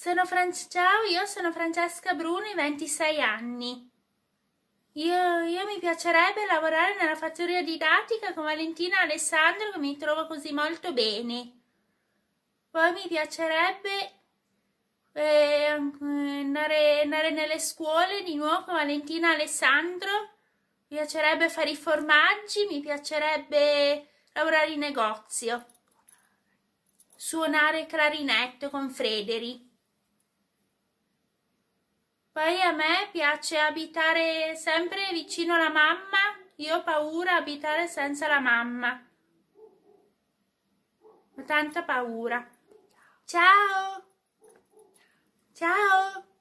Sono Franci- Ciao, io sono Francesca Bruni, 26 anni. Io, io, mi piacerebbe lavorare nella fattoria didattica con Valentina e Alessandro che mi trovo così molto bene. Poi mi piacerebbe eh, andare, andare, nelle scuole di nuovo con Valentina e Alessandro. Mi piacerebbe fare i formaggi, mi piacerebbe lavorare in negozio. Suonare clarinetto con Frederick. Poi a me piace abitare sempre vicino alla mamma, io ho paura di abitare senza la mamma. Ho tanta paura. Ciao! Ciao!